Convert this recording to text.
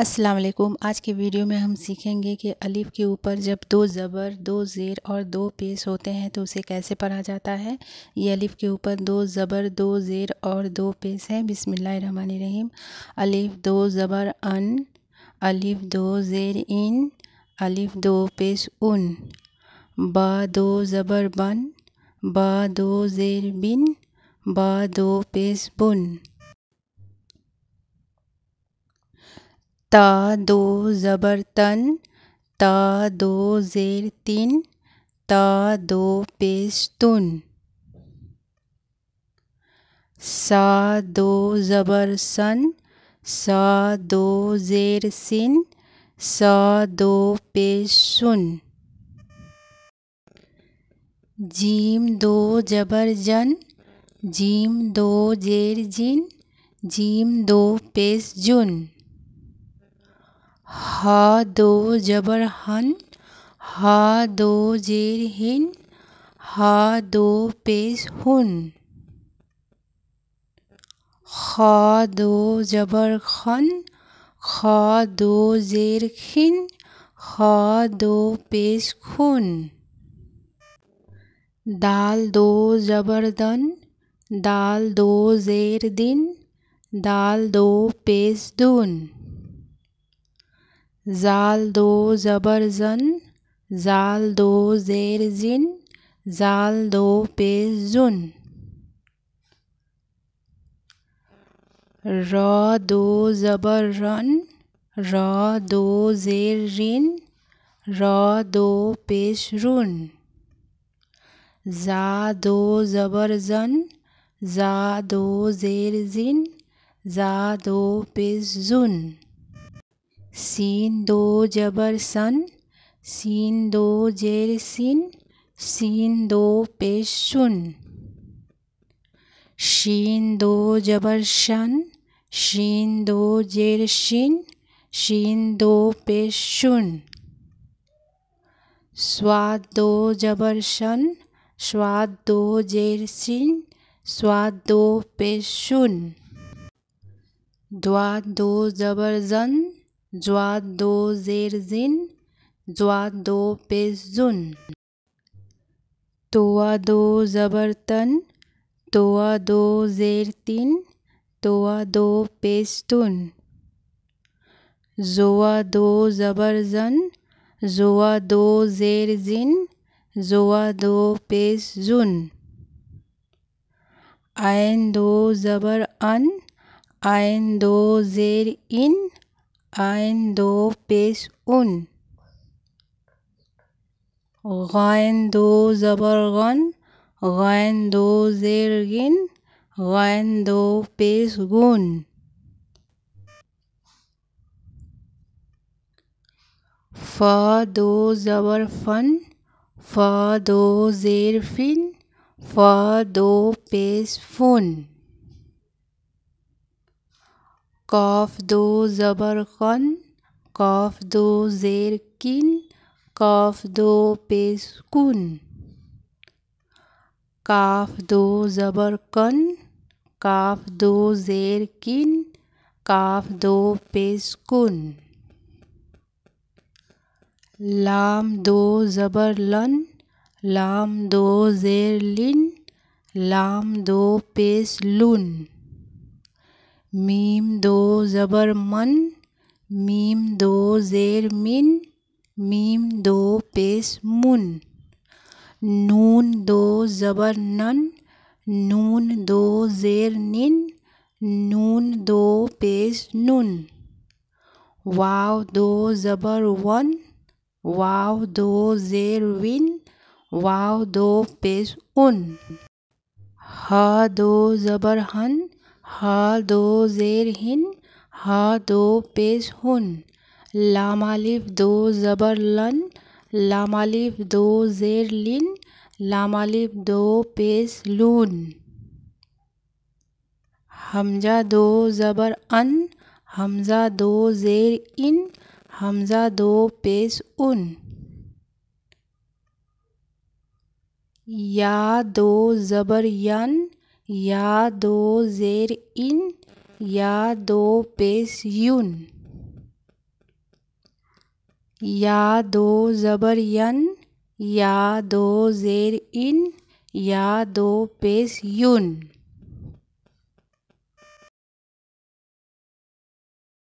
अस्सलाम वालेकुम आज के वीडियो में हम सीखेंगे कि अलिफ़ के ऊपर जब दो ज़बर दो ज़ेर और दो पेश होते हैं तो उसे कैसे पढ़ा जाता है ये अलिफ़ के ऊपर दो ज़बर दो ज़ेर और दो पेश हैं बिसमीम अलिफ़ दो ज़बर अन अलिफ़ दो ज़ेर इन अलिफ़ दो पेश उन बा दो ज़बर बन बा दो ज़ेर बिन बा दो पेश बुन ता दो ज़बर तन ता दो ज़ेर तीन ता दो पेश तुन सा दो ज़बर सन सा दो ज़ेर सिन सा दो पेश सुन जीम दो जबर जन जीम दो जेर जिन जीम दो पेश जुन हा दो जबर हन हा दो जेर हिन हा दो पेश हुन खा दो जबर खन खा दो जेर खिन खा दो पेश खुन दाल दो जबरदन दाल दो जेर दिन दाल दो पेश दून ज़ाल दो ज़बर ज़न ज़ाल दो ज़ेर ज़िन ज़ाल दो पे जुन र दो ज़बर रन र दो ज़ेर रिन र दो पेश रुन ज़ा दो ज़बर ज़न ज़ा दो ज़ेर ज़िन ज़ा दो पेश जुन सीन दो जबर सन सीन दो जेर सिन सीन दो पेश सुन शीन दो जबर शन शीन दो जेर शीन शीन दो पेश सुन स्वाद दो जबर शन स्वाद दो जेर सिन स्वाद दो पेश सुन द्वाद दो जबर जन ज्वाद दो ज़ेर ज़िन ज्वाद दो पे जुन तोआ दो ज़बर तन तोआ दो ज़ेर तिन तोआ दो पेश तुन जोआ दो ज़बर जन जोआ दो ज़ेर जिन जोआ दो पेस जुन आयन दो ज़बर अन आयन दो ज़ेर इन ein, do, पेश un. غين دو زبرغن غين دو زيرغن غين دو بيسغون فا دو زبرفن فا دو زيرفن فا دو بيسفن कफ दो ज़बर क़न कॉफ़ दो ज़ेर किन कॉफ़ दो पेशकुन काफ़ दो ज़बर कन काफ़ दो ज़ेर किन काफ़ दो पेशकुन लाम दो ज़बर लन लाम दो ज़ेर लिन लाम दो पेस लुन मीम दो ज़बर मन मीम दो ज़ेर मिन मीम दो पेश मुन नून दो ज़बर नन नून दो ज़ेर निन नून दो पेश नून वाव दो ज़बर वन वाव दो ज़ेर विन वाव दो पेश उन ह दो ज़बर हन हा दो ज़ेर हिन हा दो पेश हुन लामालिफ दो ज़बर लन लामालिफ दो ज़ेर लिन लामालिफ दो पेश लून हमजा दो ज़बर अन हमज़ा दो ज़ेर इन हमज़ा दो पेश उन या दो ज़बर यन या दो ज़ेर इन या दो पेश यून या दो ज़बर यन या दो ज़ेर इन या दो पेश यून